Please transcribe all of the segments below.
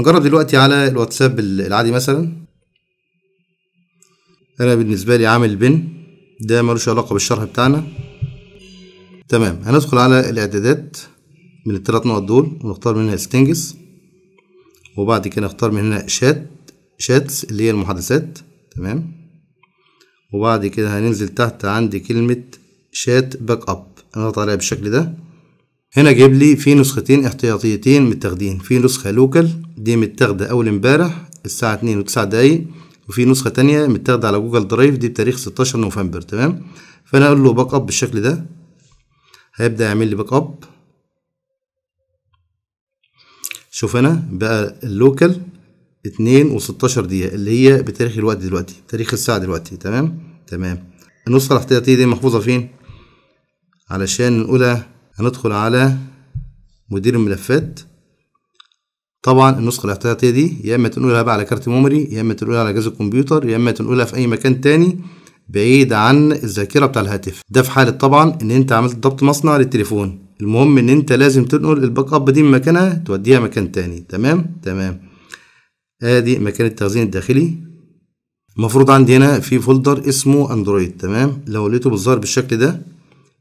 هنجرب دلوقتي على الواتساب العادي مثلا انا بالنسبه لي عامل بن ده ملوش علاقه بالشرح بتاعنا تمام هندخل على الاعدادات من الثلاث نقط دول ونختار منها ستنجز وبعد كده نختار من هنا شات شاتس اللي هي المحادثات تمام وبعد كده هننزل تحت عند كلمه شات باك اب هنضغط عليها بالشكل ده هنا جايب لي في نسختين احتياطيتين متاخدين في نسخه لوكال دي متاخده اول امبارح الساعه 2 و9 دقايق وفي نسخه تانية متاخده على جوجل درايف دي بتاريخ 16 نوفمبر تمام فانا اقول له باك اب بالشكل ده هيبدا يعمل لي باك اب شوف انا بقى اللوكال 2 و16 دقيقه اللي هي بتاريخ الوقت دلوقتي تاريخ الساعه دلوقتي تمام تمام النسخه الاحتياطيه دي محفوظه فين علشان نقولها هندخل على مدير الملفات طبعا النسخة الاحتياطية دي يا اما تنقلها بقى على كارت ميموري يا اما تنقلها على جهاز الكمبيوتر يا اما تنقلها في اي مكان تاني بعيد عن الذاكرة بتاع الهاتف ده في حالة طبعا ان انت عملت ضبط مصنع للتليفون المهم ان انت لازم تنقل الباك اب دي من مكانها توديها مكان تاني تمام تمام ادي آه، مكان التخزين الداخلي المفروض عندي هنا في فولدر اسمه اندرويد تمام لو لقيته بتظهر بالشكل ده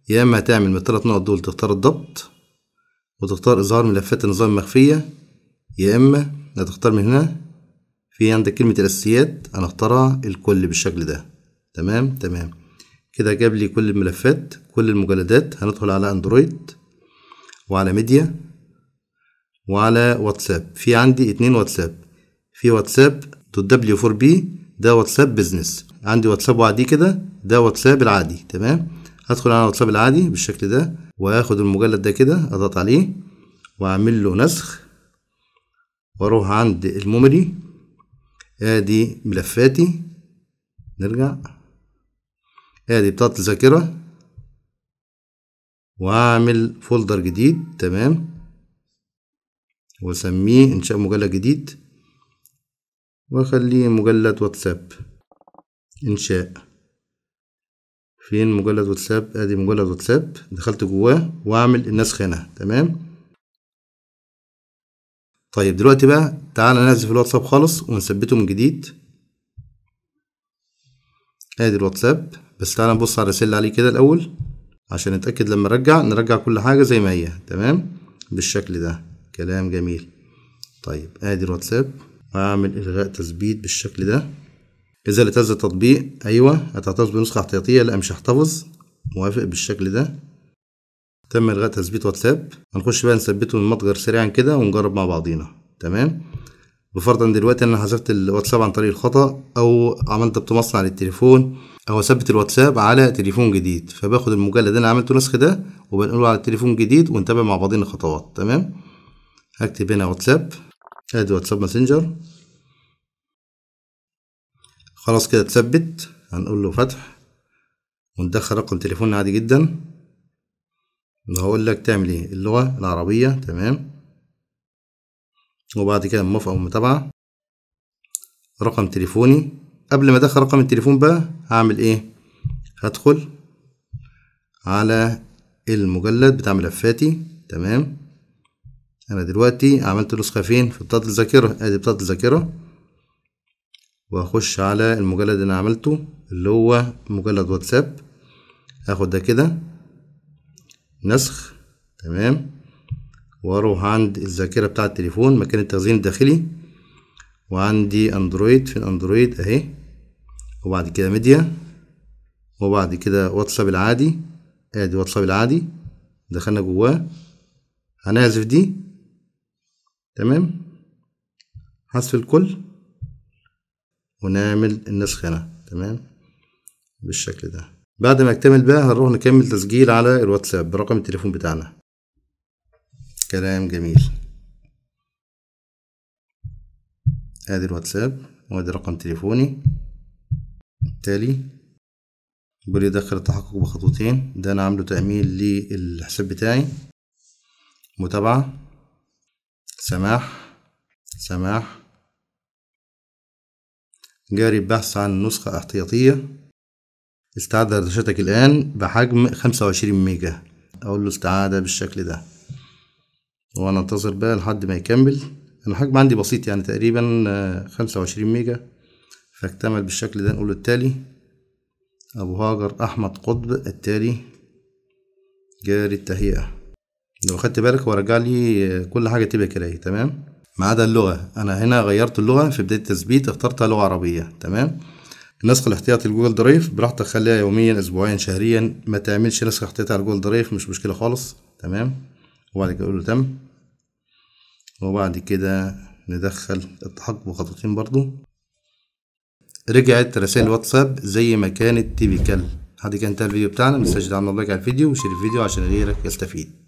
يا اما هتعمل من الثلاث نقط دول تختار الضبط وتختار اظهار ملفات النظام المخفيه يا اما هتختار من هنا في عندك كلمه الاساسيات انا اختارها الكل بالشكل ده تمام تمام كده جاب لي كل الملفات كل المجلدات هندخل على اندرويد وعلى ميديا وعلى واتساب في عندي اتنين واتساب في واتساب دوت دبليو 4 بي ده واتساب بيزنس عندي واتساب وعادي كده ده واتساب العادي تمام هدخل على الواتساب العادي بالشكل ده وهاخد المجلد ده كده اضغط عليه واعمل له نسخ واروح عند الميموري ادي ملفاتي نرجع ادي بطاقة الذاكرة واعمل فولدر جديد تمام واسميه انشاء مجلد جديد واخليه مجلد واتساب انشاء فين مجلد واتساب ادي مجلد واتساب دخلت جواه واعمل النسخ هنا تمام طيب دلوقتي بقى تعالى نحذف الواتساب خالص ونثبته من جديد ادي الواتساب بس تعالى نبص على الرسالة اللي عليه كده الاول عشان نتاكد لما نرجع نرجع كل حاجه زي ما هي تمام بالشكل ده كلام جميل طيب ادي الواتساب واعمل الغاء تثبيت بالشكل ده إذا لقيت هذا التطبيق أيوه هتحتفظ بنسخة احتياطية لا مش هحتفظ موافق بالشكل ده تم إلغاء تثبيت واتساب هنخش بقى نثبته من المتجر سريعا كده ونجرب مع بعضينا تمام بفرضا دلوقتي أنا حذفت الواتساب عن طريق الخطأ أو عملت ابتماس على التليفون أو أثبت الواتساب على تليفون جديد فباخد المجلد اللي أنا عملته نسخ ده وبنقله على التليفون جديد ونتابع مع بعضينا الخطوات تمام هكتب هنا واتساب ادي واتساب ماسنجر خلاص كده اتثبت هنقول له فتح وندخل رقم تليفون عادي جدا وهقول لك تعمل ايه اللغة العربية تمام وبعد كده موافقة ومتابعة رقم تليفوني قبل ما ادخل رقم التليفون بقى هعمل ايه هدخل على المجلد بتاع ملفاتي تمام انا دلوقتي عملت نسخة فين في بطاقة الذاكرة ادي بطاقة الذاكرة واخش على المجلد اللي انا عملته اللي هو مجلد واتساب هاخد ده كده نسخ تمام واروح عند الذاكره بتاع التليفون مكان التخزين الداخلي وعندي اندرويد في الاندرويد اهي وبعد كده ميديا وبعد كده واتساب العادي ادي واتساب العادي دخلنا جواه هنعزف دي تمام حذف الكل ونعمل النسخ هنا تمام بالشكل ده بعد ما اكتمل بقى هنروح نكمل تسجيل على الواتساب برقم التليفون بتاعنا كلام جميل ادي الواتساب وادي رقم تليفوني التالي بيقول دخل التحقق بخطوتين ده انا عامله تأمين للحساب بتاعي متابعة سماح سماح جاري البحث عن نسخة احتياطية استعد هردشتك الآن بحجم خمسة وعشرين ميجا أقول له استعادة بالشكل ده وأنا أنتظر بقى لحد ما يكمل الحجم عندي بسيط يعني تقريبا آه، خمسة وعشرين ميجا فاكتمل بالشكل ده نقول التالي أبو هاجر أحمد قطب التالي جاري التهيئة لو خدت بالك هو لي آه، كل حاجة تبقى كلاهي تمام ما عدا اللغة أنا هنا غيرت اللغة في بداية التثبيت اخترتها لغة عربية تمام النسخ الاحتياطي لجوجل درايف براحتك خليها يوميا اسبوعيا شهريا ما تعملش نسخ احتياطي على جوجل درايف مش مشكلة خالص تمام وبعد كده قوله له تم وبعد كده ندخل التحقق بخطوتين برضو رجعت رسائل الواتساب زي ما كانت تيبيكال هذه كانت الفيديو بتاعنا مستجد تدعمنا بلايك على الفيديو وشير الفيديو عشان غيرك يستفيد